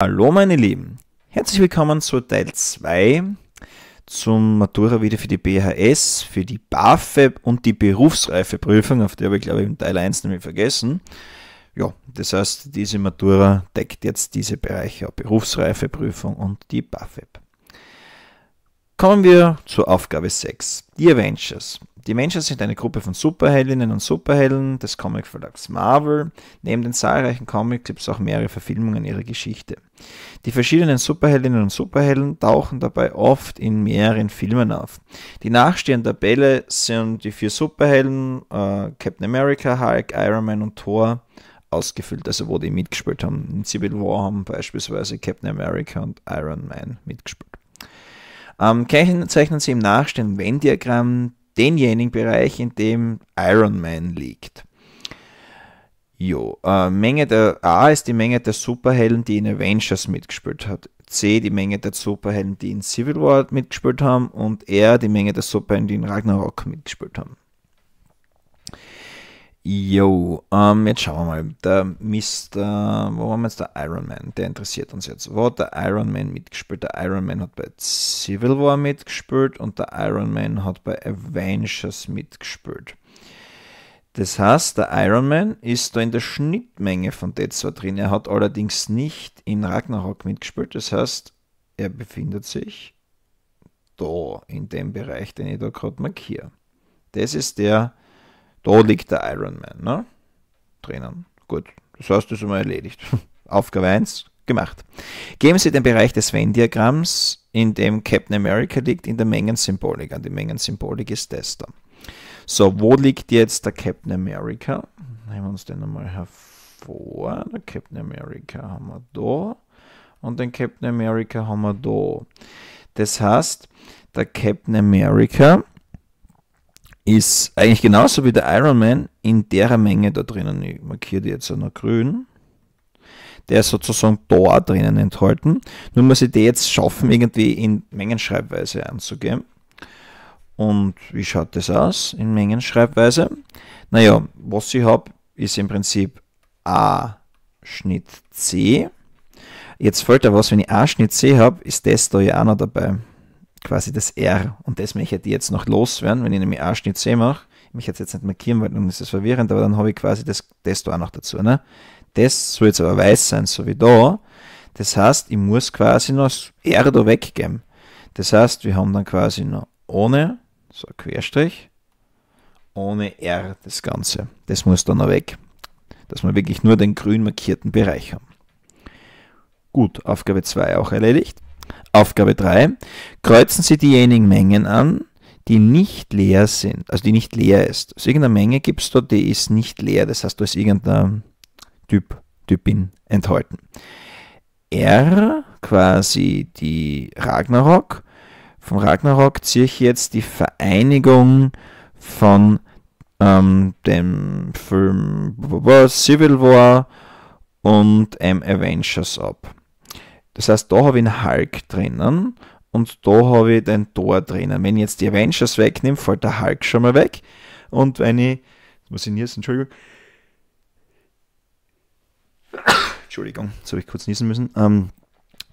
Hallo meine Lieben, herzlich willkommen zu Teil 2 zum Matura wieder für die BHS, für die BAföG und die Berufsreifeprüfung, auf die habe ich glaube ich im Teil 1 nämlich vergessen. Ja, das heißt, diese Matura deckt jetzt diese Bereiche, Berufsreifeprüfung und die BAföG. Kommen wir zur Aufgabe 6, die Avengers. Die Avengers sind eine Gruppe von Superheldinnen und Superhelden des Comic-Verlags Marvel. Neben den zahlreichen Comics gibt es auch mehrere Verfilmungen ihrer Geschichte. Die verschiedenen Superheldinnen und Superhelden tauchen dabei oft in mehreren Filmen auf. Die nachstehenden Tabelle sind die vier Superhelden, äh, Captain America, Hulk, Iron Man und Thor, ausgefüllt, also wo die mitgespielt haben. In Civil War haben beispielsweise Captain America und Iron Man mitgespielt. Ähm, zeichnen Sie im nachstehenden Venn-Diagramm denjenigen Bereich, in dem Iron Man liegt. Jo, äh, Menge der A ist die Menge der Superhelden, die in Avengers mitgespielt hat. C die Menge der Superhelden, die in Civil War mitgespielt haben. Und R die Menge der Superhelden, die in Ragnarok mitgespielt haben. Jo, ähm, jetzt schauen wir mal. Der Mr. Wo waren wir jetzt? Der Iron Man, der interessiert uns jetzt. Wo hat der Iron Man mitgespielt? Der Iron Man hat bei Civil War mitgespielt und der Iron Man hat bei Avengers mitgespielt. Das heißt, der Iron Man ist da in der Schnittmenge von Dead Star drin. Er hat allerdings nicht in Ragnarok mitgespielt. Das heißt, er befindet sich da in dem Bereich, den ich da gerade markiere. Das ist der, da liegt der Iron Man ne? drinnen. Gut, das heißt, das ist einmal erledigt. Aufgabe 1 gemacht. Geben Sie den Bereich des Venn-Diagramms, in dem Captain America liegt, in der Mengensymbolik an. Die Mengensymbolik ist das da. So, wo liegt jetzt der Captain America? Nehmen wir uns den nochmal hervor. Der Captain America haben wir da. Und den Captain America haben wir da. Das heißt, der Captain America ist eigentlich genauso wie der Iron Man in der Menge da drinnen. Ich markiere die jetzt noch grün. Der ist sozusagen da drinnen enthalten. Nur muss ich die jetzt schaffen, irgendwie in Mengenschreibweise anzugeben. Und wie schaut das aus in Mengenschreibweise? Naja, was ich habe, ist im Prinzip A-Schnitt C. Jetzt fällt da was, wenn ich A-Schnitt C habe, ist das da ja auch noch dabei. Quasi das R. Und das möchte ich jetzt noch loswerden, wenn ich nämlich A-Schnitt C mache. Ich möchte jetzt nicht markieren, weil dann ist das verwirrend, aber dann habe ich quasi das, das da auch noch dazu. Ne? Das soll jetzt aber weiß sein, so wie da. Das heißt, ich muss quasi noch das R da weggeben. Das heißt, wir haben dann quasi noch ohne so, Querstrich. Ohne R das Ganze. Das muss dann noch weg, dass wir wirklich nur den grün markierten Bereich haben. Gut, Aufgabe 2 auch erledigt. Aufgabe 3. Kreuzen Sie diejenigen Mengen an, die nicht leer sind, also die nicht leer ist. Also irgendeine Menge gibt es da, die ist nicht leer. Das heißt, da ist irgendein Typ, Typin enthalten. R quasi die Ragnarok vom Ragnarok ziehe ich jetzt die Vereinigung von ähm, dem Film Civil War und ähm, Avengers ab. Das heißt, da habe ich einen Hulk drinnen und da habe ich den Thor drinnen. Wenn ich jetzt die Avengers wegnehme, fällt der Hulk schon mal weg. Und wenn ich. Was ich niesen? Entschuldigung. Entschuldigung, jetzt habe ich kurz niesen müssen. Ähm,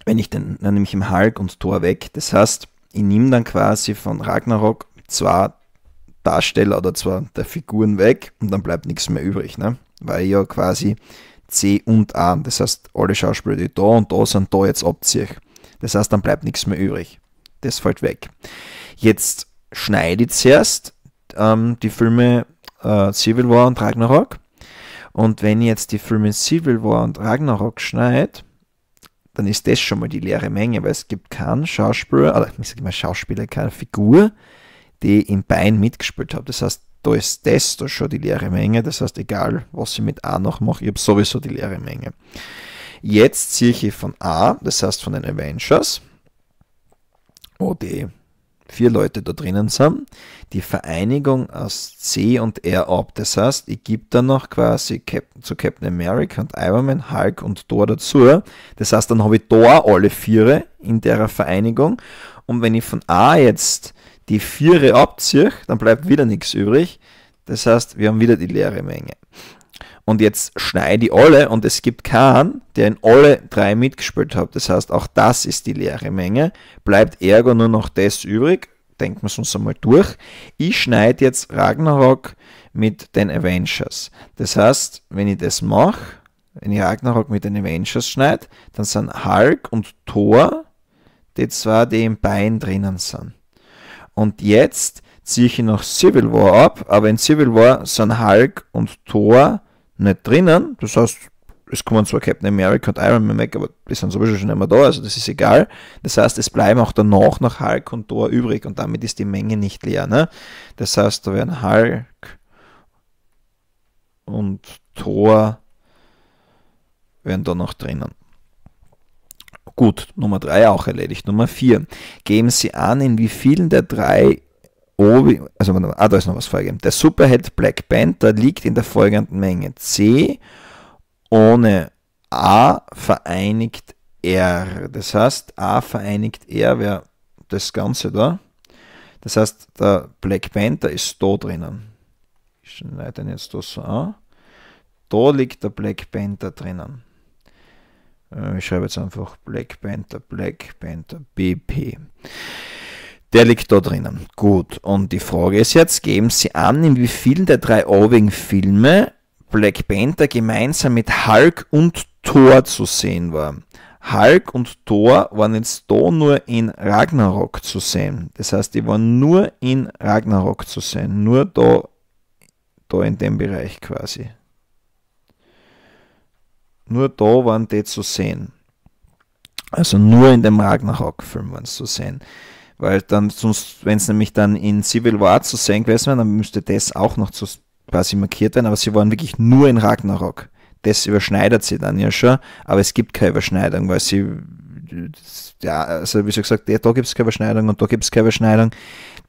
wenn ich den, dann nehme ich im Hulk und Thor weg. Das heißt, ich nehme dann quasi von Ragnarok zwei Darsteller oder zwei der Figuren weg und dann bleibt nichts mehr übrig, ne? Weil ja quasi C und A, das heißt alle Schauspieler, die da und da sind, da jetzt abziehen. Das heißt, dann bleibt nichts mehr übrig. Das fällt weg. Jetzt schneide ich zuerst ähm, die Filme äh, Civil War und Ragnarok. Und wenn ich jetzt die Filme Civil War und Ragnarok schneide, dann ist das schon mal die leere Menge, weil es gibt keinen Schauspieler, oder ich sage mal Schauspieler, keine Figur, die im Bein mitgespielt hat. Das heißt, da ist das da schon die leere Menge. Das heißt, egal was ich mit A noch mache, ich habe sowieso die leere Menge. Jetzt ziehe ich von A, das heißt von den Avengers, oh die vier Leute da drinnen sind, die Vereinigung aus C und R ab. Das heißt, ich gebe dann noch quasi Captain, zu Captain America und Iron Man, Hulk und Thor dazu. Das heißt, dann habe ich da alle Viere in der Vereinigung. Und wenn ich von A jetzt die Viere abziehe, dann bleibt wieder nichts übrig. Das heißt, wir haben wieder die leere Menge und jetzt schneide ich alle und es gibt keinen, der in alle drei mitgespielt hat. Das heißt, auch das ist die leere Menge. Bleibt ergo nur noch das übrig. Denken wir es uns einmal durch. Ich schneide jetzt Ragnarok mit den Avengers. Das heißt, wenn ich das mache, wenn ich Ragnarok mit den Avengers schneide, dann sind Hulk und Thor die zwei, die im Bein drinnen sind. Und jetzt ziehe ich noch Civil War ab, aber in Civil War sind Hulk und Thor nicht drinnen. Das heißt, es kommen zwar Captain America und Iron Man weg, aber die sind sowieso schon immer da, also das ist egal. Das heißt, es bleiben auch danach noch Hulk und Thor übrig und damit ist die Menge nicht leer. Ne? Das heißt, da werden Hulk und Thor werden da noch drinnen. Gut, Nummer 3 auch erledigt. Nummer 4. Geben Sie an, in wie vielen der drei Obi, also, ah, da ist noch was vorgegeben. Der Superhead Black Panther liegt in der folgenden Menge C ohne A vereinigt R. Das heißt, A vereinigt R wäre das Ganze da. Das heißt, der Black Panther ist da drinnen. Ich schneide den jetzt das so an. Da liegt der Black Panther drinnen. Äh, ich schreibe jetzt einfach Black Panther, Black Panther, BP. Der liegt da drinnen. Gut. Und die Frage ist jetzt, geben Sie an, in wie vielen der drei Irving-Filme Black Panther gemeinsam mit Hulk und Thor zu sehen war. Hulk und Thor waren jetzt da nur in Ragnarok zu sehen. Das heißt, die waren nur in Ragnarok zu sehen. Nur da, da in dem Bereich quasi. Nur da waren die zu sehen. Also nur in dem Ragnarok-Film waren sie zu sehen. Weil dann, sonst, wenn es nämlich dann in Civil War zu sehen gewesen wäre, dann müsste das auch noch zu quasi markiert werden, aber sie waren wirklich nur in Ragnarok. Das überschneidet sie dann ja schon, aber es gibt keine Überschneidung, weil sie, ja, also wie schon gesagt, ja, eh, da gibt es keine Überschneidung und da gibt es keine Überschneidung.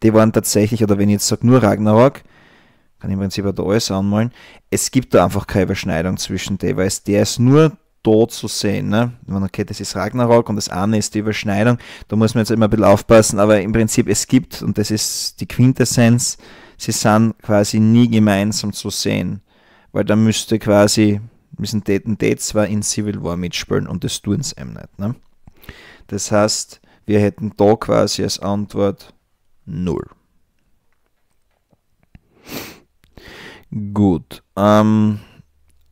Die waren tatsächlich, oder wenn ich jetzt sage, nur Ragnarok, kann ich im Prinzip auch da alles anmalen, es gibt da einfach keine Überschneidung zwischen denen, weil es der ist nur dort zu sehen. Ne? Meine, okay, das ist Ragnarok und das eine ist die Überschneidung. Da muss man jetzt immer ein bisschen aufpassen, aber im Prinzip es gibt, und das ist die Quintessenz, sie sind quasi nie gemeinsam zu sehen. Weil da müsste quasi, müssen Date und Date zwar in Civil War mitspielen und das tun sie eben nicht. Ne? Das heißt, wir hätten da quasi als Antwort null. Gut. Ähm,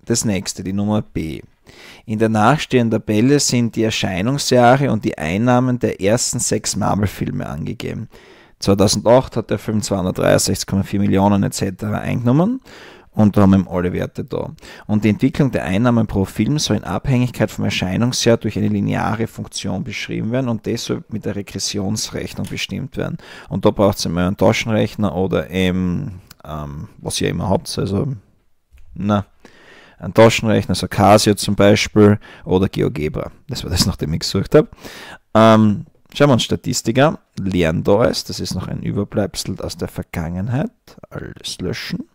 das nächste, die Nummer B. In der nachstehenden Tabelle sind die Erscheinungsjahre und die Einnahmen der ersten sechs Marvel-Filme angegeben. 2008 hat der Film 263,4 Millionen etc. eingenommen und da haben wir alle Werte da. Und die Entwicklung der Einnahmen pro Film soll in Abhängigkeit vom Erscheinungsjahr durch eine lineare Funktion beschrieben werden und das soll mit der Regressionsrechnung bestimmt werden. Und da braucht es immer einen Taschenrechner oder eben, ähm, was ihr immer habt, also, na, einen Taschenrechner, so Casio zum Beispiel oder GeoGebra. Das war das, nachdem ich gesucht habe. Ähm, schauen wir uns Statistik an. Lerndorres, das ist noch ein Überbleibsel aus der Vergangenheit. Alles löschen.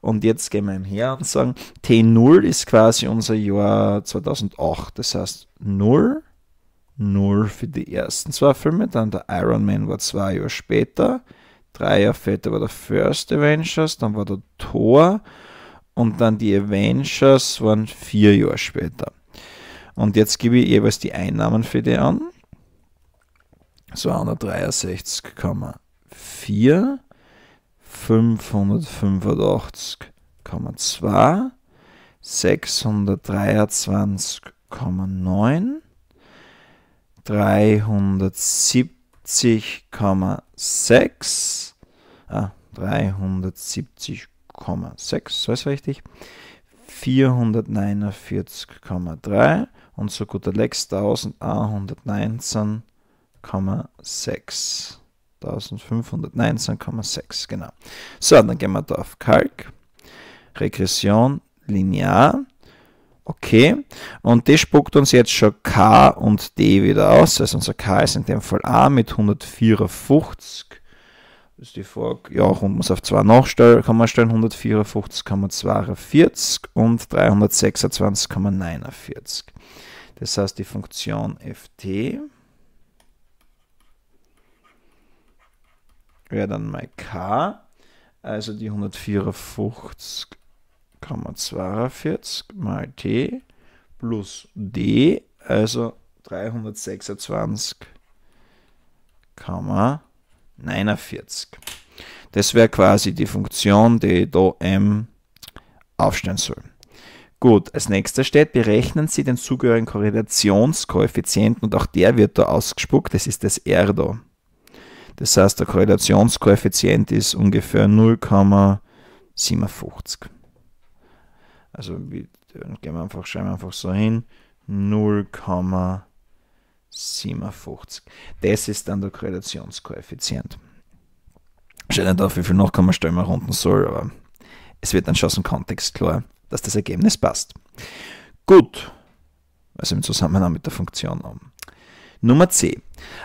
Und jetzt gehen wir her und sagen, T0 ist quasi unser Jahr 2008. Das heißt 0, 0 für die ersten zwei Filme. Dann der Iron Man war zwei Jahre später. Drei Jahre später war der First Avengers. Dann war der Thor und dann die Avengers waren vier Jahre später. Und jetzt gebe ich jeweils die Einnahmen für die an. 263,4, 585,2, 623,9, 370,6, ah, 5,6, so ist richtig, 449,3 und zu guter Letzt 1119,6. 1519,6, genau. So, dann gehen wir da auf Kalk, Regression, linear. Okay, und das spuckt uns jetzt schon K und D wieder aus. Also unser K ist in dem Fall A mit 154 ist die Frage, ja, rund man es auf 2 nachstellen, kann man stellen, 154 und 326 Das heißt, die Funktion ft wäre dann mal k, also die 154 mal t plus d, also 326 49. Das wäre quasi die Funktion, die da m aufstellen soll. Gut, als nächster steht, berechnen Sie den zugehörigen Korrelationskoeffizienten und auch der wird da ausgespuckt, das ist das R da. Das heißt, der Korrelationskoeffizient ist ungefähr 0,57. Also gehen wir einfach, schreiben wir einfach so hin, 0,57. 57. Das ist dann der Korrelationskoeffizient. Steht nicht auf, wie viel Nachkommastellen man runden soll, aber es wird dann schon aus dem Kontext klar, dass das Ergebnis passt. Gut, also im Zusammenhang mit der Funktion Nummer C.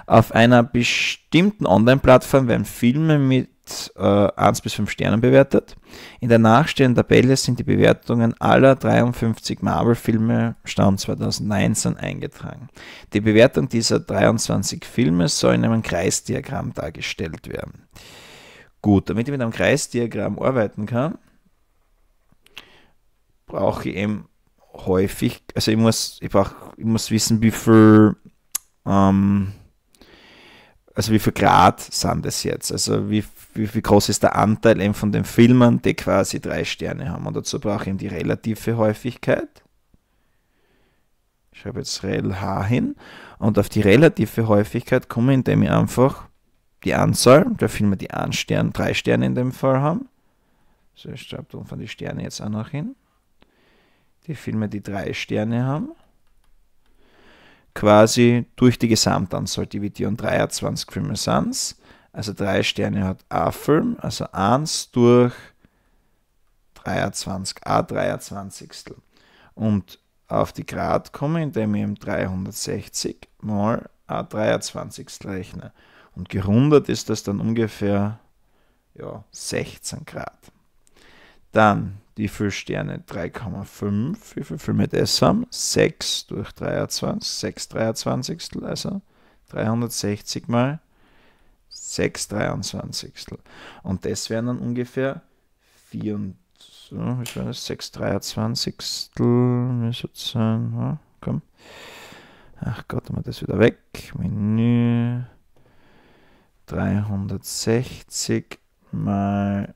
Auf einer bestimmten Online-Plattform werden Filme mit äh, 1 bis 5 Sternen bewertet. In der nachstehenden Tabelle sind die Bewertungen aller 53 Marvel-Filme Stand 2019 eingetragen. Die Bewertung dieser 23 Filme soll in einem Kreisdiagramm dargestellt werden. Gut, damit ich mit einem Kreisdiagramm arbeiten kann, brauche ich eben häufig, also ich muss, ich, brauch, ich muss wissen, wie viel ähm, also wie viel Grad sind das jetzt? Also wie, wie, wie groß ist der Anteil eben von den Filmen, die quasi drei Sterne haben? Und dazu brauche ich eben die relative Häufigkeit. Ich schreibe jetzt rel h hin. Und auf die relative Häufigkeit komme ich, indem ich einfach die Anzahl der Filme, die einen Stern, drei Sterne in dem Fall haben. So, ich schreibe dann von die Sterne jetzt auch noch hin. Die Filme, die drei Sterne haben quasi durch die Gesamtanzahl dividieren. 23 hat 20 Filme Sans, also 3 Sterne hat A-Film, also 1 durch 23, A23. Und auf die Grad komme, indem ich im 360 mal A23 rechne. Und gerundet ist das dann ungefähr ja, 16 Grad. Dann wie viele Sterne 3,5. Wie viel Film hätte es haben? 6 durch 23. 6 23. Also 360 mal 6 23. Und das wären dann ungefähr 4, so, wie war 6 23. Müsste Ja, komm. Ach Gott, mal das wieder weg. Menü. 360 mal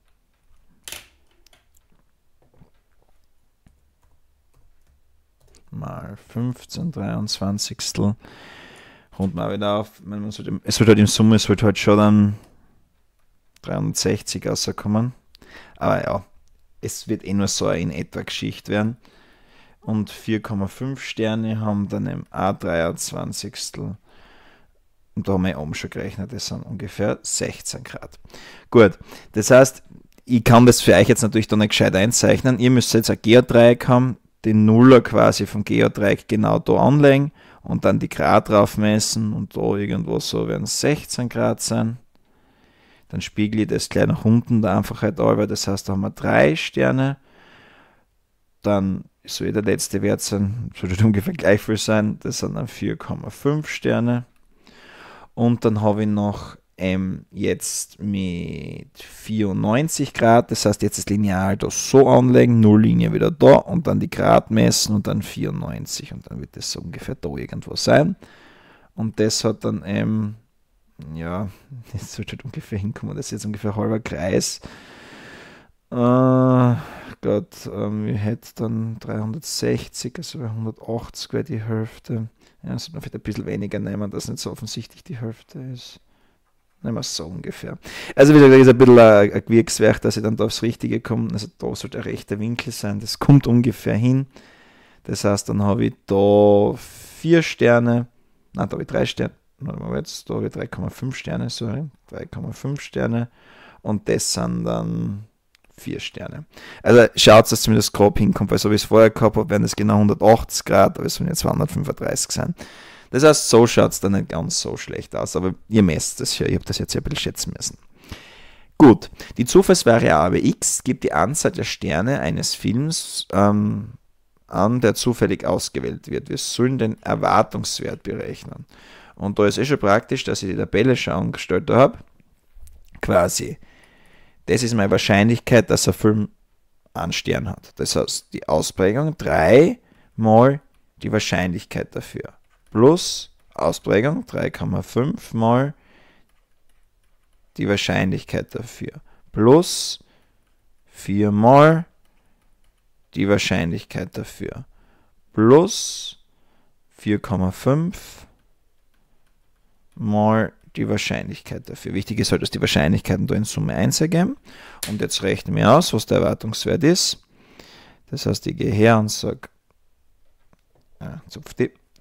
mal 15, 23. Rund mal wieder auf. Man sollte, es wird halt im Summe, es wird halt schon dann 63 rauskommen. Aber ja, es wird eh nur so in etwa Geschichte werden. Und 4,5 Sterne haben dann im A23. Und da haben wir oben schon gerechnet, das sind ungefähr 16 Grad. Gut, das heißt, ich kann das für euch jetzt natürlich da nicht gescheit einzeichnen. Ihr müsst jetzt ein Geodreieck haben, den Nuller quasi vom Geodreieck genau da anlegen und dann die Grad drauf messen und da irgendwo so werden es 16 Grad sein. Dann spiegel ich das gleich nach unten der Einfachheit halber, das heißt, da haben wir drei Sterne. Dann soll der letzte Wert sein, sollte ungefähr gleich viel sein, das sind dann 4,5 Sterne. Und dann habe ich noch ähm, jetzt mit 94 Grad. Das heißt, jetzt das Lineal da so anlegen, Nulllinie wieder da und dann die Grad messen und dann 94 und dann wird das so ungefähr da irgendwo sein. Und das hat dann, ähm, ja, jetzt sollte halt ungefähr hinkommen, das ist jetzt ungefähr halber Kreis. Uh, Gott, um, ähm, wir hätten dann 360, also 180 wäre die Hälfte. Ja, sollte man vielleicht ein bisschen weniger nehmen, dass nicht so offensichtlich die Hälfte ist. Nicht mehr so ungefähr. Also, wieder ist ein bisschen ein, ein Gewirkswerk, dass ich dann da aufs Richtige komme. Also, da sollte ein rechter Winkel sein. Das kommt ungefähr hin. Das heißt, dann habe ich da vier Sterne. Nein, da habe ich drei Sterne. Jetzt, da habe ich 3,5 Sterne, sorry. 3,5 Sterne. Und das sind dann vier Sterne. Also schaut, dass zumindest grob hinkommt, weil so wie ich es vorher gehabt habe, werden es genau 180 Grad, aber es sollen jetzt 235 sein. Das heißt, so schaut es dann nicht ganz so schlecht aus, aber ihr messt das ja, ich habe das jetzt ja ein bisschen schätzen müssen. Gut, die Zufallsvariable x gibt die Anzahl der Sterne eines Films ähm, an, der zufällig ausgewählt wird. Wir sollen den Erwartungswert berechnen. Und da ist eh schon praktisch, dass ich die Tabelle schon angestellt habe. Quasi. Das ist meine Wahrscheinlichkeit, dass ein Film einen Stern hat. Das heißt, die Ausprägung 3 mal die Wahrscheinlichkeit dafür plus Ausprägung 3,5 mal die Wahrscheinlichkeit dafür plus 4 mal die Wahrscheinlichkeit dafür plus 4,5 mal die Wahrscheinlichkeit dafür. Wichtig ist halt, dass die Wahrscheinlichkeiten da in Summe 1 ergeben. Und jetzt rechnen wir aus, was der Erwartungswert ist. Das heißt, ich gehe her und sage, äh, zupf die,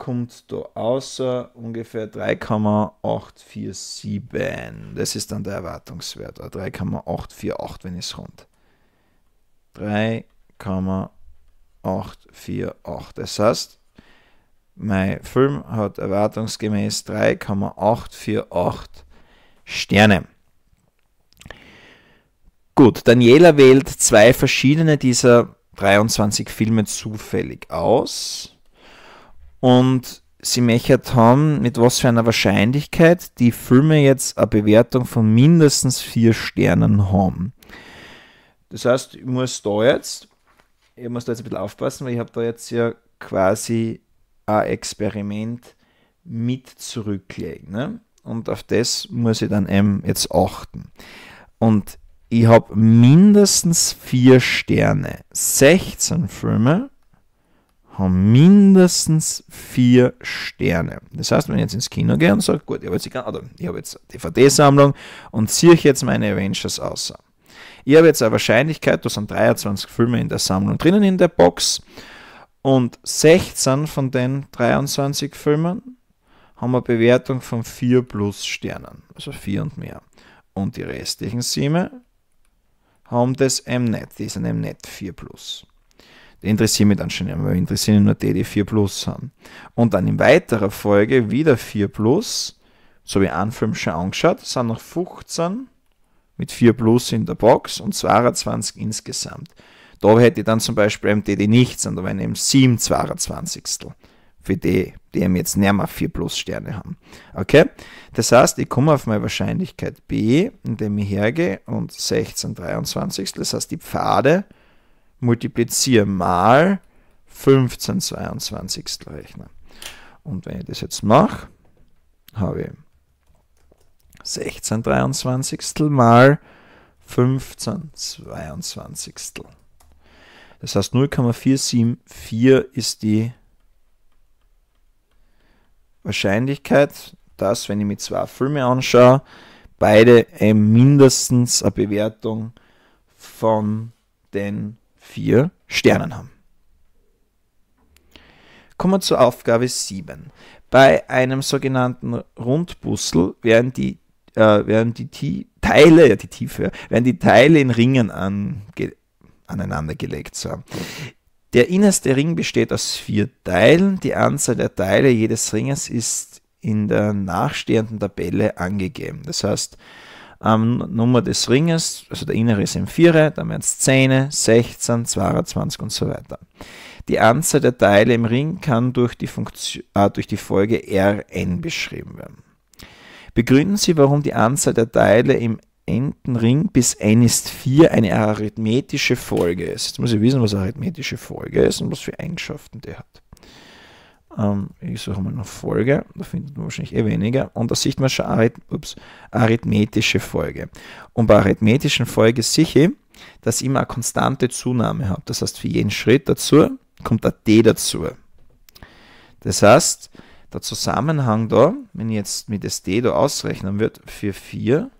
kommt da außer ungefähr 3,847. Das ist dann der Erwartungswert. 3,848, wenn ich es rund. 3,848. Das heißt, mein Film hat erwartungsgemäß 3,848 Sterne. Gut, Daniela wählt zwei verschiedene dieser 23 Filme zufällig aus und sie mechert haben, mit was für einer Wahrscheinlichkeit die Filme jetzt eine Bewertung von mindestens vier Sternen haben. Das heißt, ich muss da jetzt, ich muss da jetzt ein bisschen aufpassen, weil ich habe da jetzt ja quasi ein Experiment mit zurücklegen. Ne? Und auf das muss ich dann eben jetzt achten. Und ich habe mindestens vier Sterne, 16 Filme haben mindestens vier Sterne. Das heißt, wenn ich jetzt ins Kino gehe und sage, gut, ich habe jetzt, hab jetzt DVD-Sammlung und ziehe jetzt meine Avengers aus. Ich habe jetzt eine Wahrscheinlichkeit, da sind 23 Filme in der Sammlung drinnen in der Box und 16 von den 23 Filmen haben eine Bewertung von 4 plus Sternen, also 4 und mehr. Und die restlichen 7 haben das MNET, die sind MNET 4 plus. Die interessieren mich dann schon nicht mehr, interessieren nur die, die 4 Plus haben. Und dann in weiterer Folge wieder 4 Plus, so wie einen Film schon angeschaut, sind noch 15 mit 4 Plus in der Box und 22 insgesamt. Da hätte ich dann zum Beispiel eben die, die nicht sind, da wären eben 7 22. Für die, die eben jetzt nicht mehr 4 Plus Sterne haben. Okay? Das heißt, ich komme auf meine Wahrscheinlichkeit B, indem ich hergehe und 16 23. Das heißt, die Pfade multipliziere mal 15 22. Rechner. Und wenn ich das jetzt mache, habe ich 16 23. mal 15 22. Das heißt 0,474 ist die Wahrscheinlichkeit, dass, wenn ich mir zwei Filme anschaue, beide mindestens eine Bewertung von den vier Sternen haben. Kommen wir zur Aufgabe 7. Bei einem sogenannten Rundbussel werden die, äh, werden die Teile, ja die Tiefe, werden die Teile in Ringen ange aneinandergelegt. So. Der innerste Ring besteht aus vier Teilen. Die Anzahl der Teile jedes Ringes ist in der nachstehenden Tabelle angegeben. Das heißt, ähm, Nummer des Ringes, also der innere ist im Vierer, dann werden es 10, 16, 22 und so weiter. Die Anzahl der Teile im Ring kann durch die, Funktion, äh, durch die Folge Rn beschrieben werden. Begründen Sie, warum die Anzahl der Teile im Endenring bis n ist 4 eine arithmetische Folge ist. Jetzt muss ich wissen, was eine arithmetische Folge ist und was für Eigenschaften die hat. Ähm, ich suche mal eine Folge, da findet man wahrscheinlich eh weniger. Und da sieht man schon Arith ups, arithmetische Folge. Und bei arithmetischen Folge sicher, dass ich immer eine konstante Zunahme habe. Das heißt, für jeden Schritt dazu kommt ein D dazu. Das heißt, der Zusammenhang da, wenn ich jetzt mit das D da ausrechnen würde, für 4,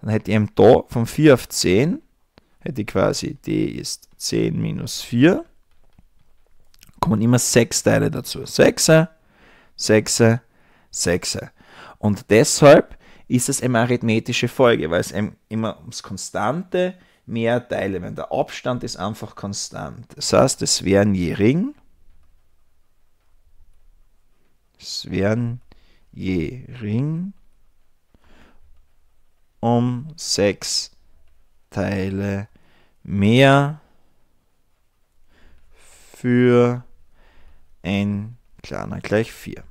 dann hätte ich eben da von 4 auf 10, hätte ich quasi D ist 10 minus 4 kommen immer sechs Teile dazu. Sechse, sechse, sechse. Und deshalb ist es eine arithmetische Folge, weil es immer ums Konstante mehr Teile, wenn der Abstand ist einfach konstant. Das heißt, es wären je Ring, es wären je Ring um sechs Teile mehr für ein kleiner gleich 4.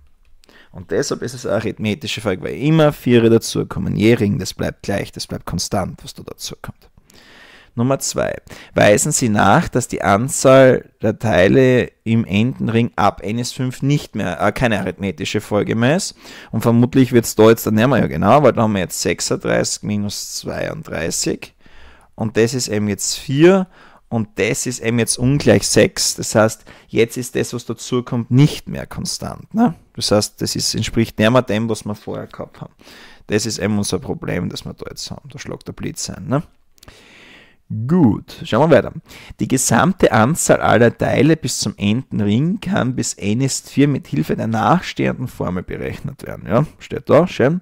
Und deshalb ist es eine arithmetische Folge, weil immer Viere dazukommen. Ring, das bleibt gleich, das bleibt konstant, was da dazu kommt. Nummer 2. Weisen Sie nach, dass die Anzahl der Teile im Endenring ab n ist 5 nicht mehr, äh, keine arithmetische Folge mehr ist. Und vermutlich wird es da jetzt, dann nehmen wir ja genau, weil da haben wir jetzt 36 minus 32. Und das ist eben jetzt 4 und das ist eben jetzt ungleich 6. Das heißt, jetzt ist das, was dazukommt, nicht mehr konstant. Ne? Das heißt, das ist, entspricht näher dem, was wir vorher gehabt haben. Das ist eben unser Problem, das wir da jetzt haben. Da schlägt der Blitz ein. Ne? Gut, schauen wir weiter. Die gesamte Anzahl aller Teile bis zum enden Ring kann bis n ist 4 mit Hilfe der nachstehenden Formel berechnet werden. Ja, steht da, schön.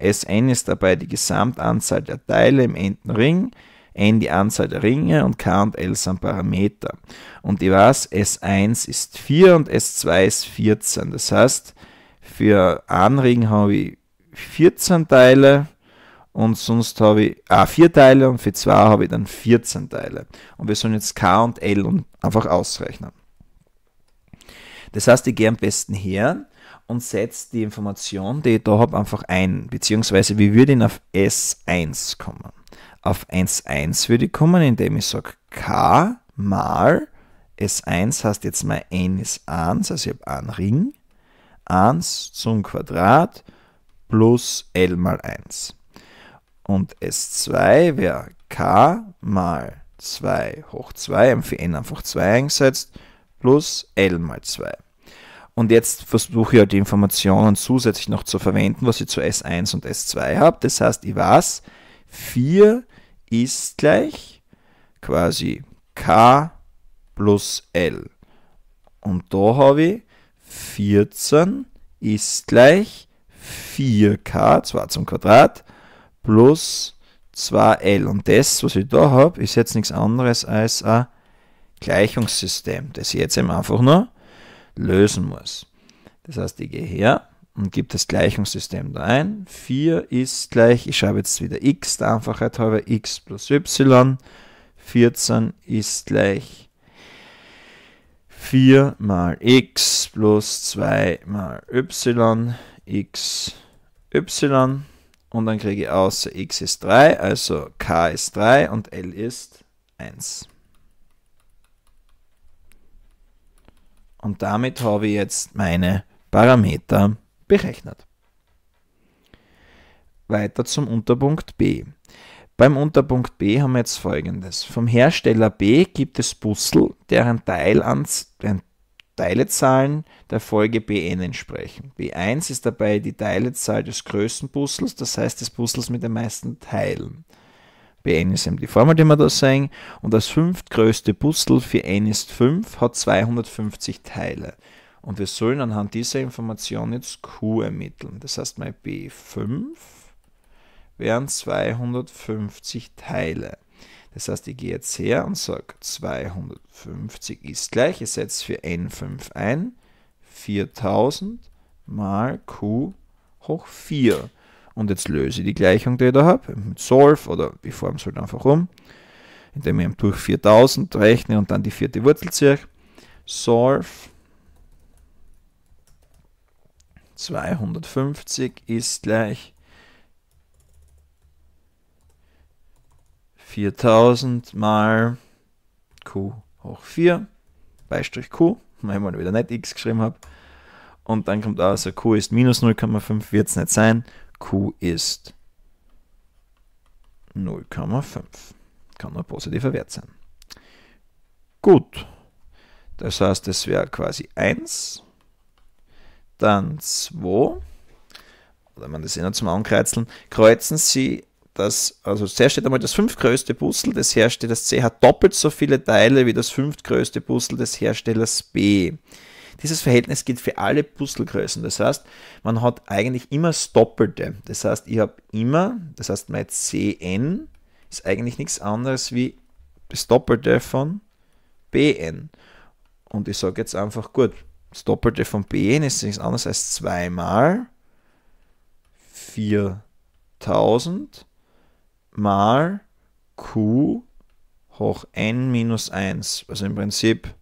Sn ist dabei die Gesamtanzahl der Teile im enden Ring. N die Anzahl der Ringe und K und L sind Parameter. Und ich weiß, S1 ist 4 und S2 ist 14. Das heißt, für einen Ring habe ich 14 Teile und sonst habe ich ah, 4 Teile und für 2 habe ich dann 14 Teile. Und wir sollen jetzt K und L einfach ausrechnen. Das heißt, ich gehe am besten her und setze die Information, die ich da habe, einfach ein, beziehungsweise wie würde ich auf S1 kommen auf 1,1 würde ich kommen, indem ich sage k mal S1 heißt jetzt mal n ist 1, also ich habe einen Ring, 1 zum Quadrat plus L mal 1. Und S2 wäre k mal 2 hoch 2, haben für n einfach 2 eingesetzt, plus L mal 2. Und jetzt versuche ich halt die Informationen zusätzlich noch zu verwenden, was ich zu S1 und S2 habe. Das heißt, ich weiß, 4 ist gleich quasi k plus L. Und da habe ich 14 ist gleich 4k, 2 zum Quadrat, plus 2l. Und das, was ich da habe, ist jetzt nichts anderes als ein Gleichungssystem, das ich jetzt eben einfach nur lösen muss. Das heißt, ich gehe her, und gebe das Gleichungssystem da ein. 4 ist gleich, ich schreibe jetzt wieder x, der Einfachheit halber x plus y. 14 ist gleich 4 mal x plus 2 mal y, x, y. Und dann kriege ich außer x ist 3, also k ist 3 und l ist 1. Und damit habe ich jetzt meine Parameter berechnet. Weiter zum Unterpunkt B. Beim Unterpunkt B haben wir jetzt folgendes. Vom Hersteller B gibt es Bussel, deren, Teilanz deren Teilezahlen der Folge Bn entsprechen. B1 ist dabei die Teilezahl des größten Puzzles, das heißt des Puzzles mit den meisten Teilen. Bn ist eben die Formel, die wir da sehen. Und das fünftgrößte Puzzle für n ist 5 hat 250 Teile. Und wir sollen anhand dieser Information jetzt Q ermitteln. Das heißt, mein B5 wären 250 Teile. Das heißt, ich gehe jetzt her und sage 250 ist gleich, ich setze für N5 ein, 4000 mal Q hoch 4. Und jetzt löse ich die Gleichung, die ich da habe, mit Solve oder ich forme es halt einfach um, indem ich durch 4000 rechne und dann die vierte Wurzel ziehe. Solve 250 ist gleich 4000 mal q hoch 4, Beistrich q, weil ich mal wieder nicht x geschrieben habe. Und dann kommt also q ist minus 0,5, wird es nicht sein. q ist 0,5. Kann nur ein positiver Wert sein. Gut. Das heißt, es wäre quasi 1 dann 2, oder man das immer eh zum Ankreuzeln, kreuzen Sie das, also zuerst steht einmal das fünftgrößte Puzzle des Herstellers C hat doppelt so viele Teile wie das fünftgrößte Puzzle des Herstellers B. Dieses Verhältnis gilt für alle Puzzlegrößen. Das heißt, man hat eigentlich immer das Doppelte. Das heißt, ich habe immer, das heißt, mein Cn ist eigentlich nichts anderes wie das Doppelte von Bn. Und ich sage jetzt einfach, gut, das Doppelte von b ist nichts anderes als 2 mal 4000 mal q hoch n minus 1. Also im Prinzip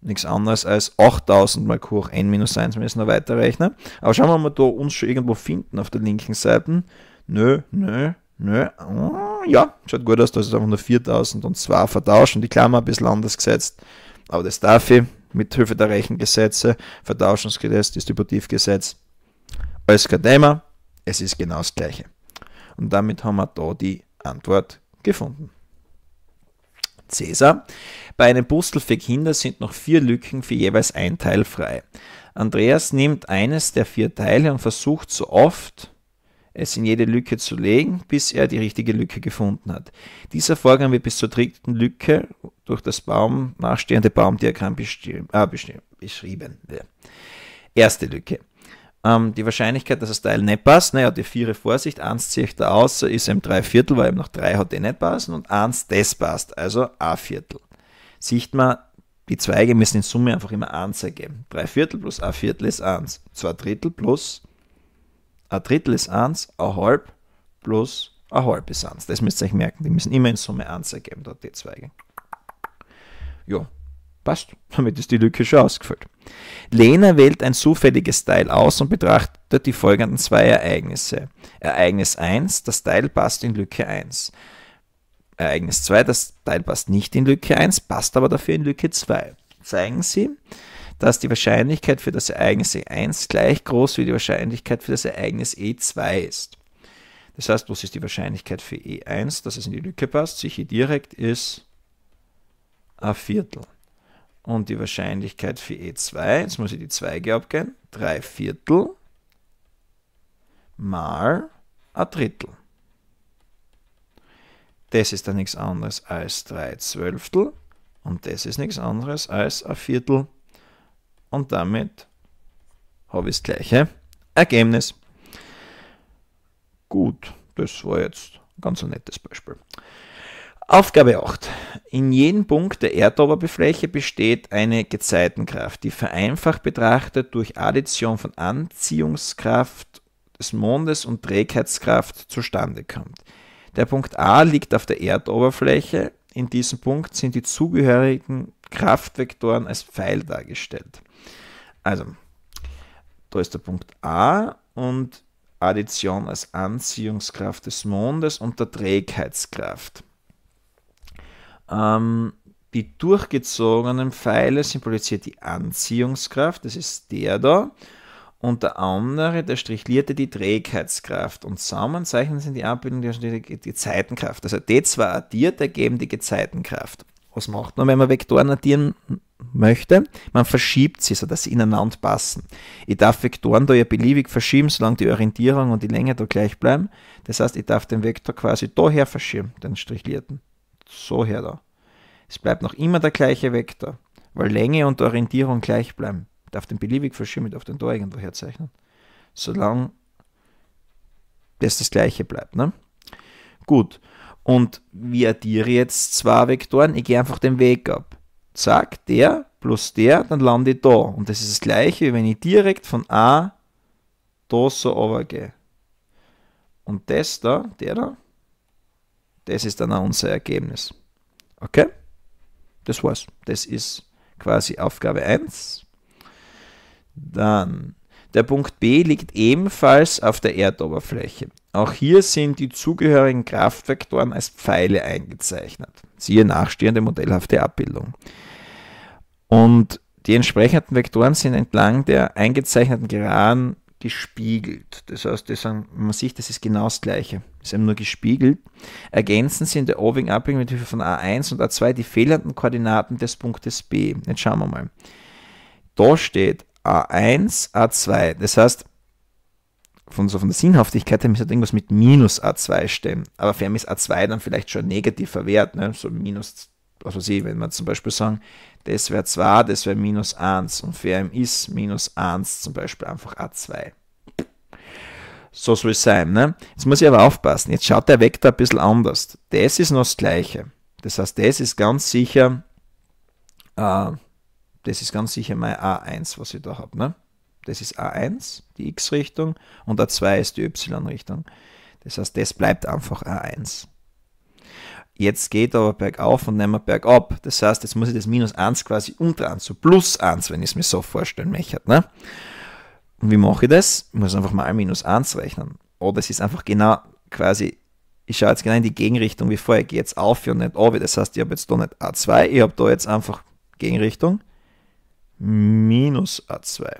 nichts anderes als 8000 mal q hoch n minus 1, wenn ich es noch weiterrechne. Aber schauen wir mal, ob wir uns schon irgendwo finden auf der linken Seite. Nö, nö, nö. Ah, ja, schaut gut aus, da ist einfach nur 4000 und zwar vertauschen. Die Klammer ein bisschen anders gesetzt. Aber das darf ich mit Hilfe der Rechengesetze, Vertauschungsgesetz, Distributivgesetz, alles kein Thema, es ist genau das Gleiche. Und damit haben wir da die Antwort gefunden. Cäsar. Bei einem Bustel für Kinder sind noch vier Lücken für jeweils ein Teil frei. Andreas nimmt eines der vier Teile und versucht so oft, es in jede Lücke zu legen, bis er die richtige Lücke gefunden hat. Dieser Vorgang wird bis zur dritten Lücke durch das Baum, nachstehende Baumdiagramm äh, beschrieben. Erste Lücke. Ähm, die Wahrscheinlichkeit, dass das Teil nicht passt, naja, die Viere Vorsicht, eins ziehe ich da aus, so ist eben drei Viertel, weil eben noch drei hat die nicht passen und eins das passt, also a Viertel. Sieht man, die Zweige müssen in Summe einfach immer 1 ergeben. 3 Viertel plus 1 Viertel ist 1. 2 Drittel plus 1 Drittel ist 1, 1 halb plus 1 halb ist 1. Das müsst ihr euch merken. Die müssen immer in Summe 1 ergeben, dort die Zweige. Ja, passt. Damit ist die Lücke schon ausgefüllt. Lena wählt ein zufälliges Teil aus und betrachtet die folgenden zwei Ereignisse. Ereignis 1, das Teil passt in Lücke 1. Ereignis 2, das Teil passt nicht in Lücke 1, passt aber dafür in Lücke 2. Zeigen Sie, dass die Wahrscheinlichkeit für das Ereignis E1 gleich groß wie die Wahrscheinlichkeit für das Ereignis E2 ist. Das heißt, was ist die Wahrscheinlichkeit für E1, dass es in die Lücke passt? Sicher direkt ist ein Viertel. Und die Wahrscheinlichkeit für E2, jetzt muss ich die Zweige abgeben, 3 Viertel mal ein Drittel. Das ist dann nichts anderes als 3 Zwölftel und das ist nichts anderes als ein Viertel. Und damit habe ich das gleiche Ergebnis. Gut, das war jetzt ein ganz nettes Beispiel. Aufgabe 8. In jedem Punkt der Erdoberfläche besteht eine Gezeitenkraft, die vereinfacht betrachtet durch Addition von Anziehungskraft des Mondes und Trägheitskraft zustande kommt. Der Punkt A liegt auf der Erdoberfläche. In diesem Punkt sind die zugehörigen Kraftvektoren als Pfeil dargestellt. Also, da ist der Punkt A und Addition als Anziehungskraft des Mondes und der Trägheitskraft. Ähm, die durchgezogenen Pfeile symbolisiert die Anziehungskraft, das ist der da. Und der andere, der strichlierte, die Trägheitskraft. Und Saumenzeichen sind die Abbildung, die, die, die Zeitenkraft. Also die zwei addiert ergeben die Gezeitenkraft. Was macht man, wenn man Vektoren addieren möchte? Man verschiebt sie, sodass sie ineinander passen. Ich darf Vektoren da ja beliebig verschieben, solange die Orientierung und die Länge da gleich bleiben. Das heißt, ich darf den Vektor quasi daher verschieben, den strichlierten so her da. Es bleibt noch immer der gleiche Vektor, weil Länge und Orientierung gleich bleiben. Ich darf den beliebig verschimmelt auf den da irgendwo herzeichnen. Solange das das gleiche bleibt. Ne? Gut, und wie addiere jetzt zwei Vektoren, ich gehe einfach den Weg ab. Zack, der plus der, dann lande ich da. Und das ist das gleiche, wie wenn ich direkt von A da so gehe. Und das da, der da, das ist dann auch unser Ergebnis. Okay? Das war's. Das ist quasi Aufgabe 1. Dann, der Punkt B liegt ebenfalls auf der Erdoberfläche. Auch hier sind die zugehörigen Kraftvektoren als Pfeile eingezeichnet. Siehe nachstehende modellhafte Abbildung. Und die entsprechenden Vektoren sind entlang der eingezeichneten Geraden gespiegelt. Das heißt, das sind, man sieht, das ist genau das Gleiche. Das ist eben nur gespiegelt. Ergänzen Sie in der Oving abhängigkeit mit Hilfe von A1 und A2 die fehlenden Koordinaten des Punktes B. Jetzt schauen wir mal. Da steht A1, A2. Das heißt, von, so von der Sinnhaftigkeit her müsste halt irgendwas mit minus A2 stehen. Aber für Fermi ist A2 dann vielleicht schon ein negativer Wert, ne? so minus was weiß ich, wenn wir zum Beispiel sagen, das wäre 2, das wäre minus 1 und für ihn ist minus 1 zum Beispiel einfach A2. So soll es sein. Ne? Jetzt muss ich aber aufpassen, jetzt schaut der Vektor ein bisschen anders. Das ist noch das Gleiche. Das heißt, das ist ganz sicher, äh, das ist ganz sicher mein A1, was ich da habe. Ne? Das ist A1, die x-Richtung, und A2 ist die y-Richtung. Das heißt, das bleibt einfach A1 jetzt geht aber bergauf und nicht mehr bergab. Das heißt, jetzt muss ich das minus 1 quasi umdrehen zu plus 1, wenn ich es mir so vorstellen möchte. Ne? Und wie mache ich das? Ich muss einfach mal minus 1 rechnen. Oder es ist einfach genau quasi, ich schaue jetzt genau in die Gegenrichtung wie vorher, ich gehe jetzt auf und nicht ab. Das heißt, ich habe jetzt da nicht A2, ich habe da jetzt einfach Gegenrichtung minus A2.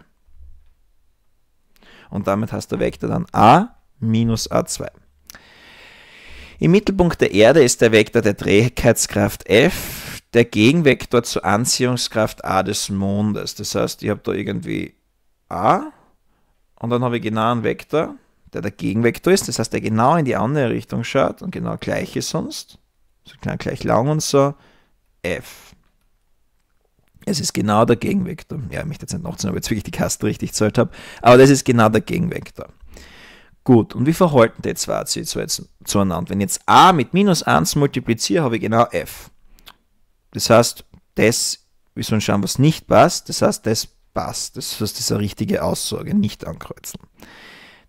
Und damit hast du Vektor dann A minus A2. Im Mittelpunkt der Erde ist der Vektor der Trägheitskraft F, der Gegenvektor zur Anziehungskraft A des Mondes. Das heißt, ich habe da irgendwie A und dann habe ich genau einen Vektor, der der Gegenvektor ist. Das heißt, der genau in die andere Richtung schaut und genau gleich ist sonst. So also gleich lang und so. F. Es ist genau der Gegenvektor. Ja, ich möchte jetzt nicht nachziehen, ob ich jetzt wirklich die Kasten richtig zählt habe. Aber das ist genau der Gegenvektor. Gut, und wie verhalten die zwei c zueinander? Wenn ich jetzt a mit minus 1 multipliziere, habe ich genau f. Das heißt, das, wir sollen schauen, was nicht passt. Das heißt, das passt. Das heißt, das ist eine richtige Aussage, nicht ankreuzen.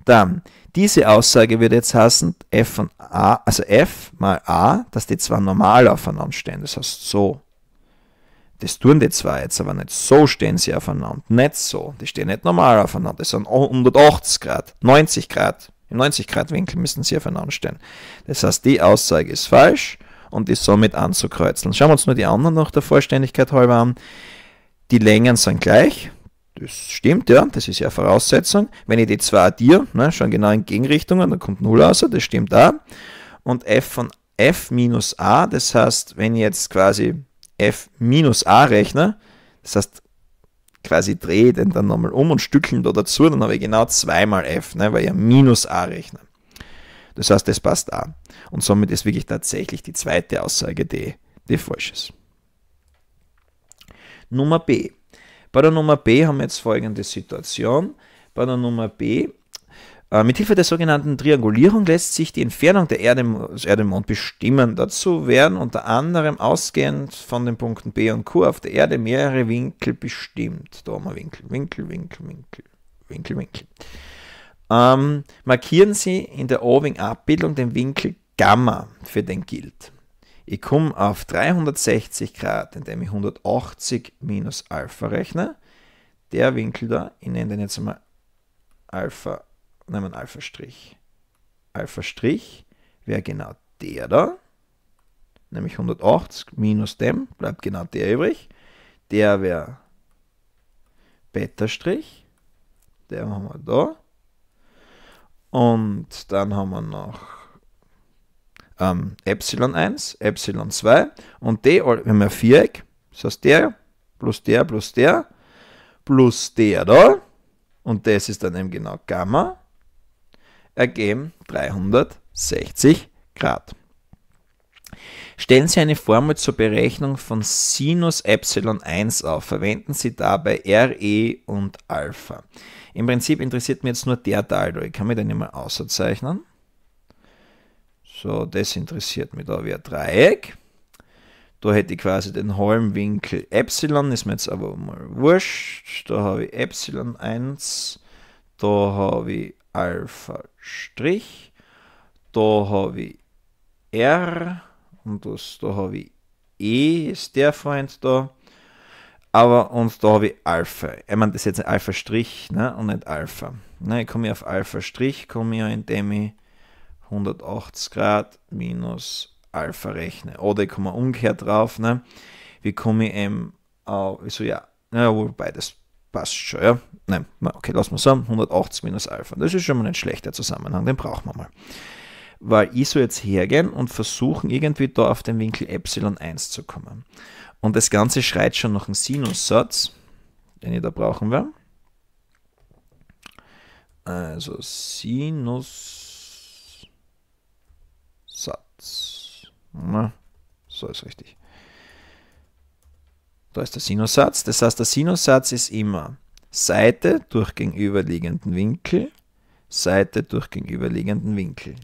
Dann, diese Aussage würde jetzt heißen, f von a, also f mal a, dass die zwei normal aufeinander stehen. Das heißt so. Das tun die zwei jetzt aber nicht. So stehen sie aufeinander. Nicht so. Die stehen nicht normal aufeinander. Das sind 180 Grad, 90 Grad. Im 90 Grad Winkel müssen sie aufeinander stehen. Das heißt, die Aussage ist falsch und ist somit anzukreuzeln. Schauen wir uns nur die anderen noch der Vollständigkeit halber an. Die Längen sind gleich. Das stimmt, ja, das ist ja Voraussetzung. Wenn ich die zwei addiere, ne, schon genau in Gegenrichtungen, dann kommt 0 raus, das stimmt da. Und f von f minus a, das heißt, wenn ich jetzt quasi F-A-Rechner. Das heißt, quasi drehe den dann nochmal um und stückeln da dazu, dann habe ich genau zweimal F, ne, weil ja minus A rechne. Das heißt, das passt A. Und somit ist wirklich tatsächlich die zweite Aussage D, die falsch ist. Nummer B. Bei der Nummer B haben wir jetzt folgende Situation. Bei der Nummer B äh, mithilfe der sogenannten Triangulierung lässt sich die Entfernung der Erde, des also Erdemond bestimmen. Dazu werden unter anderem ausgehend von den Punkten B und Q auf der Erde mehrere Winkel bestimmt. Da haben wir Winkel, Winkel, Winkel, Winkel, Winkel, Winkel. Ähm, markieren Sie in der Owing-Abbildung den Winkel Gamma, für den gilt. Ich komme auf 360 Grad, indem ich 180 minus Alpha rechne. Der Winkel da, ich nenne den jetzt einmal Alpha nehmen Alpha Strich. Alpha Strich wäre genau der da, nämlich 180 minus dem, bleibt genau der übrig. Der wäre Beta Strich, der haben wir da. Und dann haben wir noch ähm, Y1, Epsilon 2 und D, wir haben ein Viereck, das heißt der plus der plus der plus der da und das ist dann eben genau Gamma ergeben 360 Grad. Stellen Sie eine Formel zur Berechnung von Sinus Epsilon 1 auf. Verwenden Sie dabei RE und Alpha. Im Prinzip interessiert mir jetzt nur der Teil. Ich kann mir den immer außerzeichnen. So, das interessiert mich da wäre ein Dreieck. Da hätte ich quasi den Holmwinkel Epsilon, ist mir jetzt aber mal wurscht. Da habe ich Epsilon 1, da habe ich Alpha Strich, da habe ich R und das, da habe ich E, ist der Freund da. Aber und da habe ich Alpha. Ich meine, das ist jetzt ein Alpha-Strich ne? und nicht Alpha. Ne? Ich komme auf Alpha-Strich, komme ja, indem ich 180 Grad minus Alpha rechne. Oder ich komme umgekehrt drauf. Ne? Wie komme ich eben auf, so ja, naja, wohl beides passt schon, ja. Nein, okay, lassen wir sagen, 180 minus Alpha. Das ist schon mal ein schlechter Zusammenhang, den brauchen wir mal. Weil ich so jetzt hergehen und versuchen, irgendwie da auf den Winkel Epsilon 1 zu kommen. Und das Ganze schreit schon nach einem Sinussatz, den ich da brauchen werde. Also Sinussatz. so ist richtig. Da ist der Sinussatz. Das heißt, der Sinussatz ist immer Seite durch gegenüberliegenden Winkel, Seite durch gegenüberliegenden Winkel.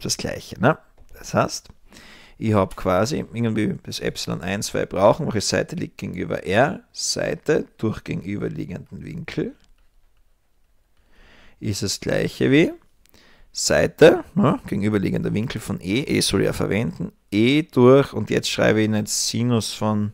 Das gleiche. Ne? Das heißt, ich habe quasi irgendwie das Epsilon 1, 2 brauchen, welche Seite liegt gegenüber R, Seite durch gegenüberliegenden Winkel ist das gleiche wie Seite, ne, gegenüberliegender Winkel von E, E soll ich ja verwenden, E durch, und jetzt schreibe ich nicht Sinus von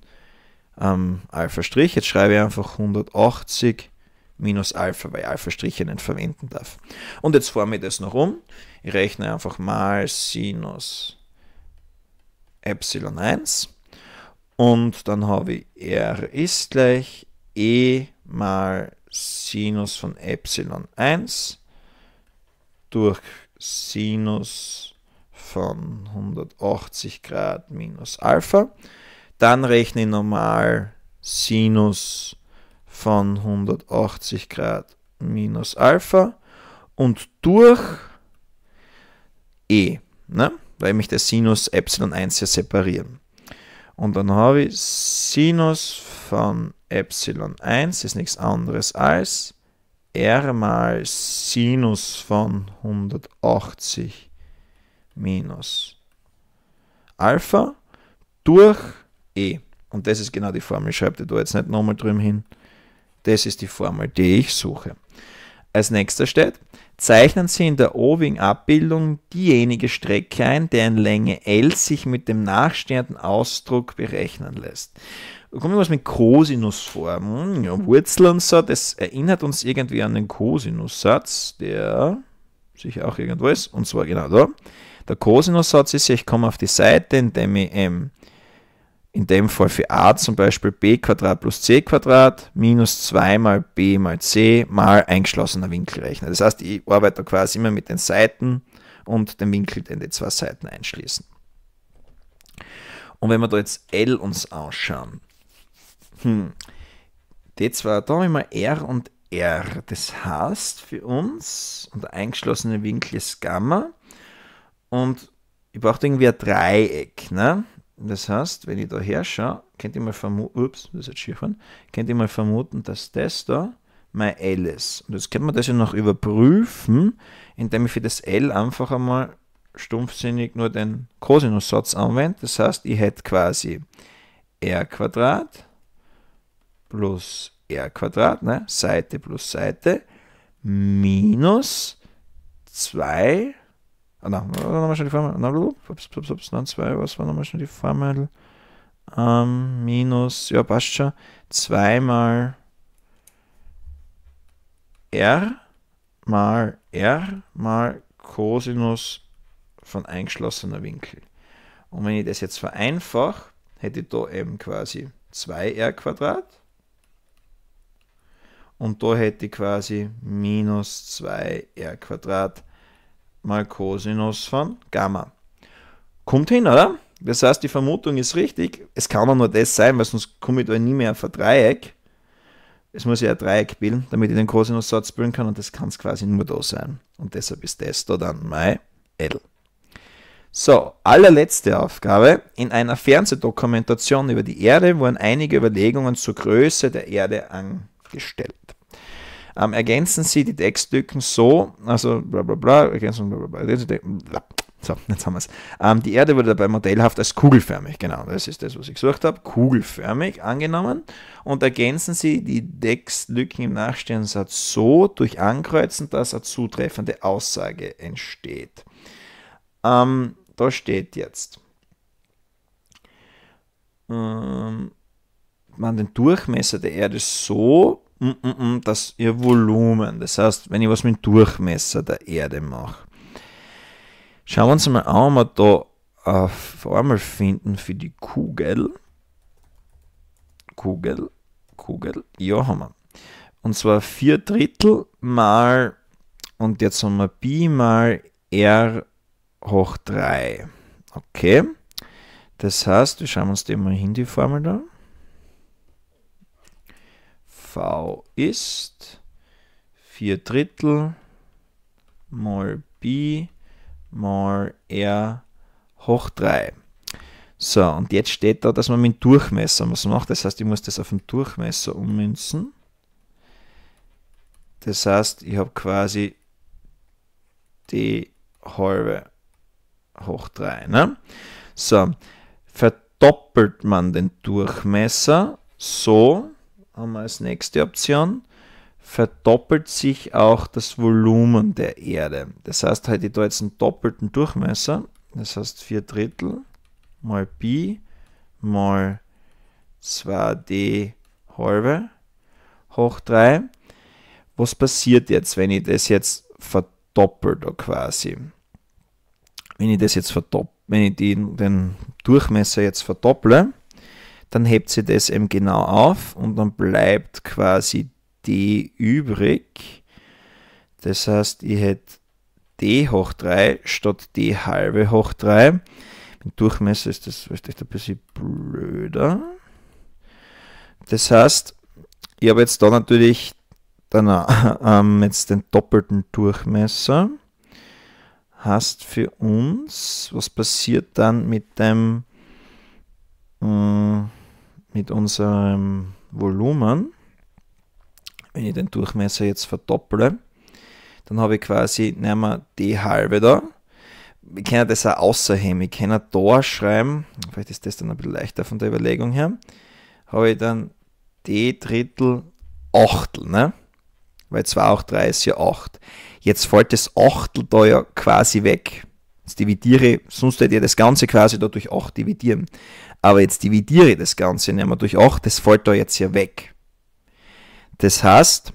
ähm, Alpha Strich. Jetzt schreibe ich einfach 180 minus Alpha, weil Alpha Striche nicht verwenden darf. Und jetzt forme ich das noch um. Ich rechne einfach mal Sinus Epsilon 1 und dann habe ich R ist gleich E mal Sinus von Epsilon 1 durch Sinus von 180 Grad minus Alpha dann rechne ich nochmal Sinus von 180 Grad minus Alpha und durch E, ne? weil mich der Sinus Epsilon 1 ja separieren. Und dann habe ich Sinus von Epsilon 1 ist nichts anderes als R mal Sinus von 180 minus Alpha durch E. Und das ist genau die Formel. Schreibt ihr da jetzt nicht nochmal drüben hin. Das ist die Formel, die ich suche. Als nächster steht, zeichnen Sie in der o wing Abbildung diejenige Strecke ein, deren Länge L sich mit dem nachstehenden Ausdruck berechnen lässt. Da kommt was mit Cosinus vor. Hm, ja, Wurzel und so, das erinnert uns irgendwie an den Cosinussatz, der sich auch irgendwo ist, und zwar genau da. Der Cosinussatz ist ich komme auf die Seite, indem ich m in dem Fall für a zum Beispiel b plus c minus 2 mal b mal c mal eingeschlossener Winkelrechner. Das heißt, ich arbeite quasi immer mit den Seiten und dem Winkel, den die zwei Seiten einschließen. Und wenn wir da jetzt L uns ausschauen, hm, die zwei, da haben wir mal R und R. Das heißt für uns, und der eingeschlossene Winkel ist Gamma, und ich brauche irgendwie ein Dreieck. Ne? Das heißt, wenn ich da herschaue, könnt ihr mal vermuten, ups, das ist schiefern, könnt ihr mal vermuten, dass das da mein L ist. Und jetzt könnte man das ja noch überprüfen, indem ich für das L einfach einmal stumpfsinnig nur den Cosinussatz anwende. Das heißt, ich hätte quasi r Quadrat plus r Quadrat, ne? Seite plus Seite, minus 2 Ah, na, nochmal schnell die Formel. Na, ups, ups, ups, na, 2, was war nochmal schnell die Formel? Ähm, minus, ja, passt schon. 2 mal r mal r mal Cosinus von eingeschlossener Winkel. Und wenn ich das jetzt vereinfache, hätte ich da eben quasi 2r Quadrat. Und da hätte ich quasi minus 2r Quadrat mal Cosinus von Gamma. Kommt hin, oder? Das heißt, die Vermutung ist richtig. Es kann auch nur das sein, weil sonst komme ich da nie mehr auf ein Dreieck. Es muss ja ein Dreieck bilden, damit ich den Kosinussatz bilden kann und das kann es quasi nur da sein. Und deshalb ist das da dann mein Edel. So, allerletzte Aufgabe. In einer Fernsehdokumentation über die Erde wurden einige Überlegungen zur Größe der Erde angestellt. Ähm, ergänzen Sie die Textlücken so, also bla bla bla, ergänzen, bla, bla, bla, so, jetzt haben wir es. Ähm, die Erde wurde dabei modellhaft als kugelförmig, genau, das ist das, was ich gesucht habe, kugelförmig angenommen. Und ergänzen Sie die Textlücken im nachstehenden so durch Ankreuzen, dass eine zutreffende Aussage entsteht. Ähm, da steht jetzt, ähm, man den Durchmesser der Erde so dass ihr Volumen, das heißt, wenn ich was mit dem Durchmesser der Erde mache, schauen wir uns mal an, ob wir da eine äh, Formel finden für die Kugel. Kugel, Kugel, ja, haben wir. Und zwar 4 Drittel mal, und jetzt haben wir Pi mal R hoch 3. Okay. Das heißt, wir schauen uns die mal hin, die Formel da. V ist 4 Drittel mal Pi mal R hoch 3. So, und jetzt steht da, dass man mit dem Durchmesser was macht. Das heißt, ich muss das auf den Durchmesser ummünzen. Das heißt, ich habe quasi D halbe hoch 3. Ne? So, verdoppelt man den Durchmesser so, haben wir als nächste Option, verdoppelt sich auch das Volumen der Erde. Das heißt, hätte ich da jetzt einen doppelten Durchmesser, das heißt 4 Drittel mal Pi mal 2d halbe hoch 3. Was passiert jetzt, wenn ich das jetzt verdoppel da quasi? Wenn ich das jetzt verdoppel, wenn ich den, den Durchmesser jetzt verdopple, dann hebt sie das eben genau auf und dann bleibt quasi D übrig. Das heißt, ich hätte D hoch 3 statt D halbe hoch 3. Mit Durchmesser ist das vielleicht ein bisschen blöder. Das heißt, ich habe jetzt da natürlich dann, ähm, jetzt den doppelten Durchmesser. Hast für uns, was passiert dann mit dem... Mh, hm, mit unserem Volumen, wenn ich den Durchmesser jetzt verdopple, dann habe ich quasi, nehmen wir die halbe da. Wir können das auch außerheben. Ich kann da schreiben, vielleicht ist das dann ein bisschen leichter von der Überlegung her, habe ich dann d Drittel Achtel, ne? Weil 2 auch 3 ist ja 8. Jetzt fällt das Achtel da ja quasi weg. Jetzt dividiere, sonst hätte ich das Ganze quasi da durch 8 dividieren. Aber jetzt dividiere ich das Ganze nicht mehr durch 8, das fällt da jetzt hier weg. Das heißt,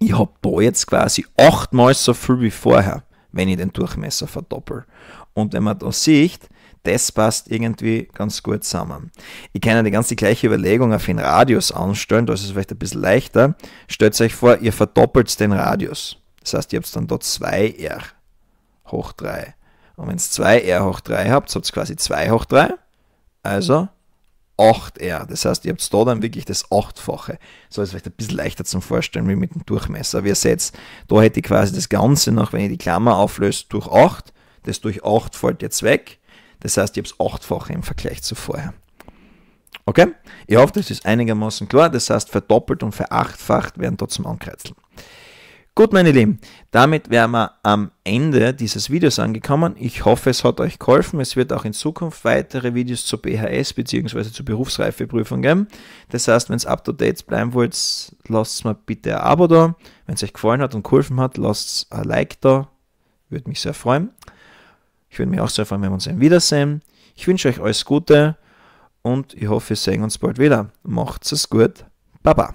ich habe da jetzt quasi 8 mal so viel wie vorher, wenn ich den Durchmesser verdoppel. Und wenn man da sieht, das passt irgendwie ganz gut zusammen. Ich kann ja die ganze gleiche Überlegung auf den Radius anstellen, da ist es vielleicht ein bisschen leichter. Stellt euch vor, ihr verdoppelt den Radius. Das heißt, ihr habt dann da 2R hoch 3. Und wenn ihr 2R hoch 3 habt, habt ihr quasi 2 hoch 3, also 8R. Das heißt, ihr habt da dann wirklich das Achtfache. So ist es vielleicht ein bisschen leichter zum Vorstellen wie mit dem Durchmesser. Aber ihr seht, da hätte ich quasi das Ganze noch, wenn ihr die Klammer auflöst, durch 8. Das durch 8 fällt jetzt weg. Das heißt, ihr habt das Achtfache im Vergleich zu vorher. Okay? Ich hoffe, das ist einigermaßen klar. Das heißt, verdoppelt und verachtfacht werden da zum Ankreuzeln. Gut, meine Lieben, damit wären wir am Ende dieses Videos angekommen. Ich hoffe, es hat euch geholfen. Es wird auch in Zukunft weitere Videos zur BHS bzw. zur Berufsreifeprüfung geben. Das heißt, wenn es up-to-date bleiben wollt, lasst mir bitte ein Abo da. Wenn es euch gefallen hat und geholfen hat, lasst ein Like da. Würde mich sehr freuen. Ich würde mich auch sehr freuen, wenn wir uns ein Wiedersehen. Ich wünsche euch alles Gute und ich hoffe, wir sehen uns bald wieder. Macht's es gut. Baba.